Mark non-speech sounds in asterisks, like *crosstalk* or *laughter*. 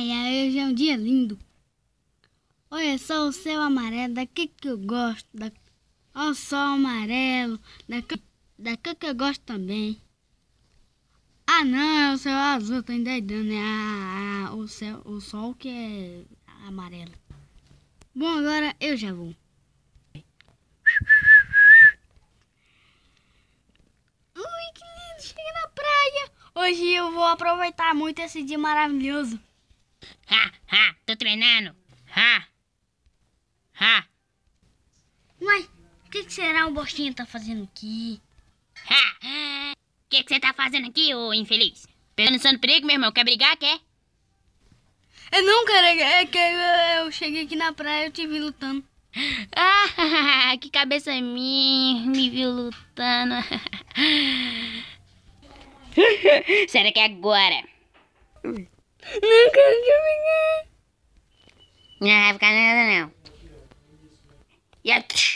Ai, ai, hoje é um dia lindo. Olha só o céu amarelo, daqui que eu gosto. Da... Olha o sol amarelo, daqui, daqui que eu gosto também. Ah não, é o céu azul, tô endoidando, né? Ah, ah, o, céu, o sol que é amarelo. Bom, agora eu já vou. Ui, que lindo, chega na praia. Hoje eu vou aproveitar muito esse dia maravilhoso. Ha, ha, tô treinando. Ha. Ha. Uai, o que, que, será o bostinho tá fazendo aqui? Ha. O que, que você tá fazendo aqui, ô infeliz? Pensando perigo, meu irmão? Quer brigar, quer? Eu não, cara, é que é eu, cheguei aqui na praia e eu te vi lutando. *laughs* Ah, que cabeça é minha, me viu lutando. *laughs* Será que é agora? Não quero jogar. Não vai ficar nada não. E